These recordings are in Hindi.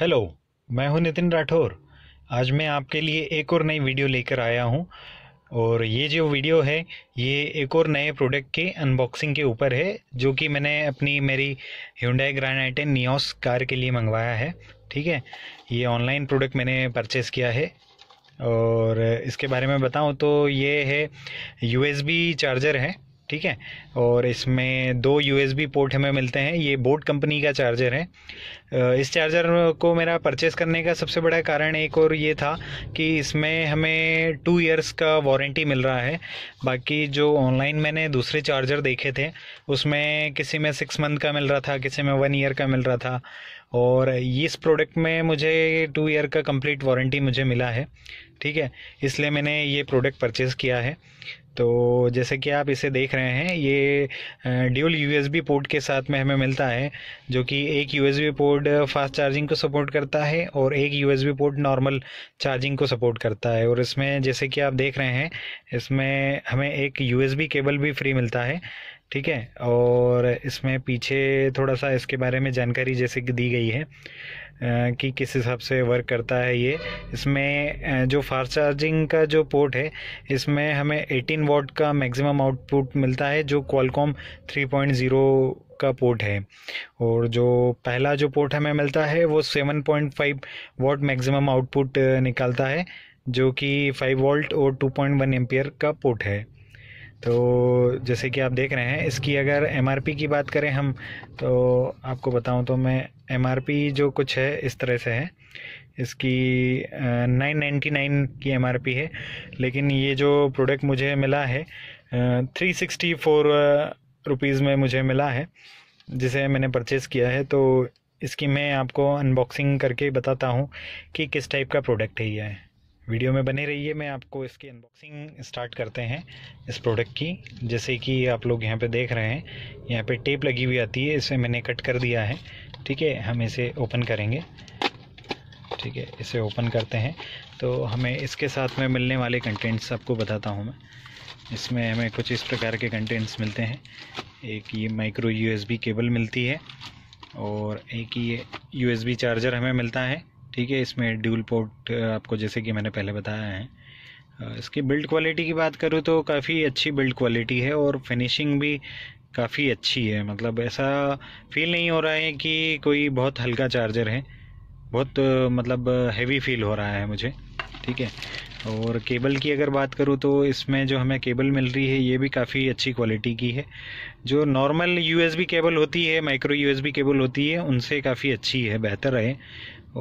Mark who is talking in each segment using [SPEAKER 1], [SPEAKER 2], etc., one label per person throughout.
[SPEAKER 1] हेलो मैं हूं नितिन राठौर आज मैं आपके लिए एक और नई वीडियो लेकर आया हूं और ये जो वीडियो है ये एक और नए प्रोडक्ट के अनबॉक्सिंग के ऊपर है जो कि मैंने अपनी मेरी Hyundai grand i ten Nios car के लिए मंगवाया है ठीक है ये ऑनलाइन प्रोडक्ट मैंने परचेस किया है और इसके बारे में बताऊँ तो ये है यू चार्जर है ठीक है और इसमें दो यूएसबी पोर्ट हमें मिलते हैं ये बोट कंपनी का चार्जर है इस चार्जर को मेरा परचेस करने का सबसे बड़ा कारण एक और ये था कि इसमें हमें टू इयर्स का वारंटी मिल रहा है बाकी जो ऑनलाइन मैंने दूसरे चार्जर देखे थे उसमें किसी में सिक्स मंथ का मिल रहा था किसी में वन ईयर का मिल रहा था और इस प्रोडक्ट में मुझे टू ईयर का कंप्लीट वारंटी मुझे मिला है ठीक है इसलिए मैंने ये प्रोडक्ट परचेज़ किया है तो जैसे कि आप इसे देख रहे हैं ये ड्यूल यूएसबी पोर्ट के साथ में हमें मिलता है जो कि एक यूएसबी पोर्ट फास्ट चार्जिंग को सपोर्ट करता है और एक यूएसबी पोर्ट नॉर्मल चार्जिंग को सपोर्ट करता है और इसमें जैसे कि आप देख रहे हैं इसमें हमें एक यूएसबी केबल भी फ्री मिलता है ठीक है और इसमें पीछे थोड़ा सा इसके बारे में जानकारी जैसे कि दी गई है कि किस हिसाब से वर्क करता है ये इसमें जो फास्ट चार्जिंग का जो पोर्ट है इसमें हमें 18 वॉट का मैक्सिमम आउटपुट मिलता है जो क्वालकॉम 3.0 का पोर्ट है और जो पहला जो पोर्ट हमें मिलता है वो 7.5 वॉट मैक्सिमम आउटपुट निकालता है जो कि 5 वोल्ट और 2.1 पॉइंट का पोर्ट है तो जैसे कि आप देख रहे हैं इसकी अगर एम की बात करें हम तो आपको बताऊं तो मैं एम जो कुछ है इस तरह से है इसकी नाइन नाइन्टी नाइन की एम है लेकिन ये जो प्रोडक्ट मुझे मिला है थ्री सिक्सटी फोर रुपीज़ में मुझे मिला है जिसे मैंने परचेज़ किया है तो इसकी मैं आपको अनबॉक्सिंग करके बताता हूँ कि किस टाइप का प्रोडक्ट है यह है वीडियो में बने रहिए मैं आपको इसकी अनबॉक्सिंग स्टार्ट करते हैं इस प्रोडक्ट की जैसे कि आप लोग यहाँ पे देख रहे हैं यहाँ पे टेप लगी हुई आती है इसे मैंने कट कर दिया है ठीक है हम इसे ओपन करेंगे ठीक है इसे ओपन करते हैं तो हमें इसके साथ में मिलने वाले कंटेंट्स आपको बताता हूँ मैं इसमें हमें कुछ इस प्रकार के कंटेंट्स मिलते हैं एक ये माइक्रो यू केबल मिलती है और एक ये यू चार्जर हमें मिलता है ठीक है इसमें ड्यूल पोर्ट आपको जैसे कि मैंने पहले बताया है इसकी बिल्ड क्वालिटी की बात करूँ तो काफ़ी अच्छी बिल्ड क्वालिटी है और फिनिशिंग भी काफ़ी अच्छी है मतलब ऐसा फील नहीं हो रहा है कि कोई बहुत हल्का चार्जर है बहुत मतलब हैवी फील हो रहा है मुझे ठीक है और केबल की अगर बात करूँ तो इसमें जो हमें केबल मिल रही है ये भी काफ़ी अच्छी क्वालिटी की है जो नॉर्मल यू केबल होती है माइक्रो यू केबल होती है उनसे काफ़ी अच्छी है बेहतर है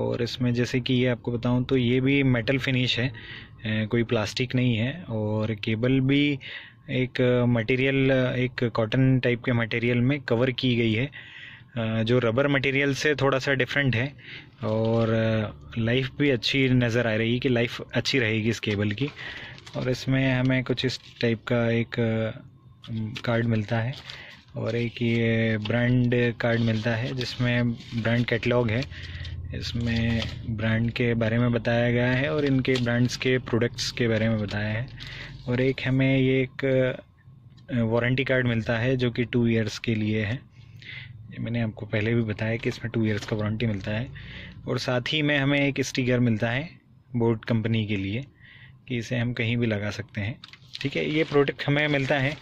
[SPEAKER 1] और इसमें जैसे कि ये आपको बताऊँ तो ये भी मेटल फिनिश है कोई प्लास्टिक नहीं है और केबल भी एक मटेरियल एक कॉटन टाइप के मटेरियल में कवर की गई है जो रबर मटेरियल से थोड़ा सा डिफरेंट है और लाइफ भी अच्छी नज़र आ रही है कि लाइफ अच्छी रहेगी इस केबल की और इसमें हमें कुछ इस टाइप का एक कार्ड मिलता है और एक ये ब्रांड कार्ड मिलता है जिसमें ब्रांड कैटलॉग है इसमें ब्रांड के बारे में बताया गया है और इनके ब्रांड्स के प्रोडक्ट्स के बारे में बताया है और एक हमें ये एक वारंटी कार्ड मिलता है जो कि टू इयर्स के लिए है मैंने आपको पहले भी बताया कि इसमें टू इयर्स का वारंटी मिलता है और साथ ही में हमें एक स्टिकर मिलता है बोट कंपनी के लिए कि इसे हम कहीं भी लगा सकते हैं ठीक है ये प्रोडक्ट हमें मिलता है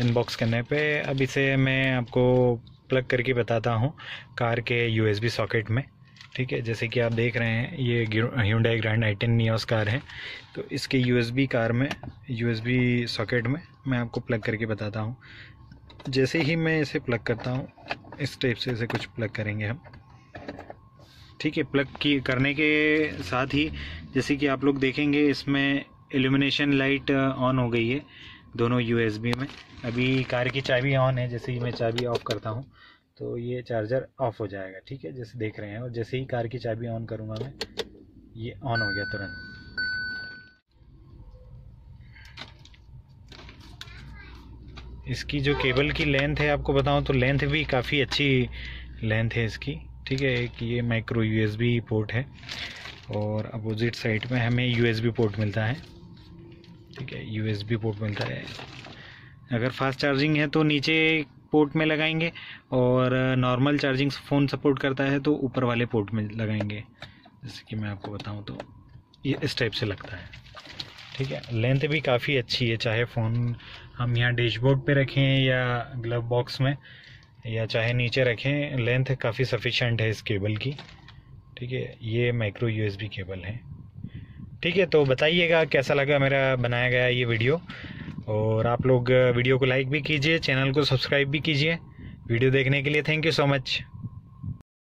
[SPEAKER 1] इनबॉक्स करने पे अब इसे मैं आपको प्लग करके बताता हूँ कार के यू सॉकेट में ठीक है जैसे कि आप देख रहे हैं ये Hyundai grand i ten Nios car है तो इसके यू कार में यू सॉकेट में मैं आपको प्लग करके बताता हूँ जैसे ही मैं इसे प्लग करता हूँ इस टाइप से इसे कुछ प्लग करेंगे हम ठीक है प्लग की करने के साथ ही जैसे कि आप लोग देखेंगे इसमें एल्यूमिनेशन लाइट ऑन हो गई है दोनों यूएसबी में अभी कार की चाबी ऑन है जैसे ही मैं चाबी ऑफ करता हूँ तो ये चार्जर ऑफ हो जाएगा ठीक है जैसे देख रहे हैं और जैसे ही कार की चाबी ऑन करूँगा मैं ये ऑन हो गया तुरंत इसकी जो केबल की लेंथ है आपको बताऊं तो लेंथ भी काफ़ी अच्छी लेंथ है इसकी ठीक है एक ये माइक्रो यूएसबी पोर्ट है और अपोजिट साइड में हमें यूएसबी पोर्ट मिलता है ठीक है यूएसबी पोर्ट मिलता है अगर फास्ट चार्जिंग है तो नीचे पोर्ट में लगाएंगे और नॉर्मल चार्जिंग फ़ोन सपोर्ट करता है तो ऊपर वाले पोर्ट में लगाएंगे जैसे कि मैं आपको बताऊं तो ये इस टाइप से लगता है ठीक है लेंथ भी काफ़ी अच्छी है चाहे फ़ोन हम यहाँ डैशबोर्ड पे रखें या ग्लव बॉक्स में या चाहे नीचे रखें लेंथ काफ़ी सफिशेंट है इस केबल की ठीक है ये माइक्रो यूएसबी केबल है ठीक है तो बताइएगा कैसा लगा मेरा बनाया गया ये वीडियो और आप लोग वीडियो को लाइक भी कीजिए चैनल को सब्सक्राइब भी कीजिए वीडियो देखने के लिए थैंक यू सो मच